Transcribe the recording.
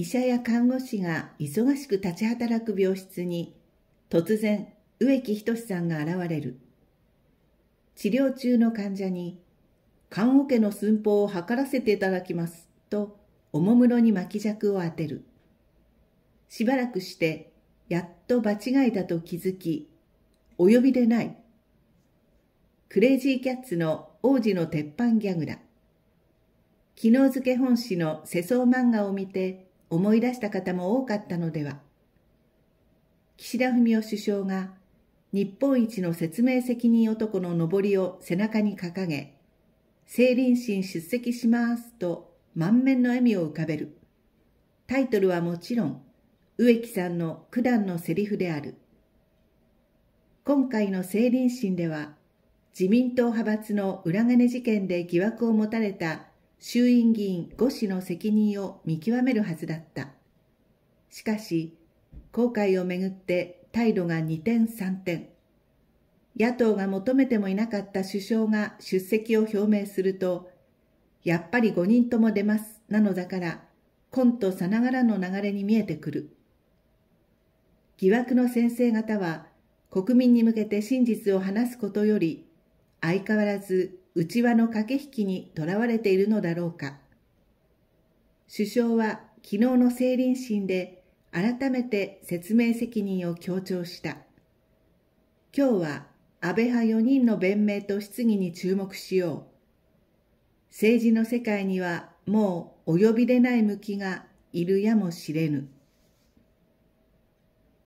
医者や看護師が忙しく立ち働く病室に突然植木仁さんが現れる治療中の患者に看護家の寸法を測らせていただきますとおもむろに巻き尺を当てるしばらくしてやっと場違いだと気づきお呼びでないクレイジーキャッツの王子の鉄板ギャグだ昨日付本誌の世相漫画を見て思い出した方も多かったのでは岸田文雄首相が日本一の説明責任男の上りを背中に掲げ、成林審出席しますと満面の笑みを浮かべる。タイトルはもちろん、植木さんの九段のセリフである。今回の成林審では、自民党派閥の裏金事件で疑惑を持たれた衆院議員5氏の責任を見極めるはずだった。しかし、後悔をめぐって態度が二転三転。野党が求めてもいなかった首相が出席を表明すると、やっぱり5人とも出ます、なのだから、コントさながらの流れに見えてくる。疑惑の先生方は、国民に向けて真実を話すことより、相変わらず内輪の駆け引きにとらわれているのだろうか。首相は昨日の政林審で改めて説明責任を強調した。今日は安倍派4人の弁明と質疑に注目しよう。政治の世界にはもうお呼びでない向きがいるやもしれぬ。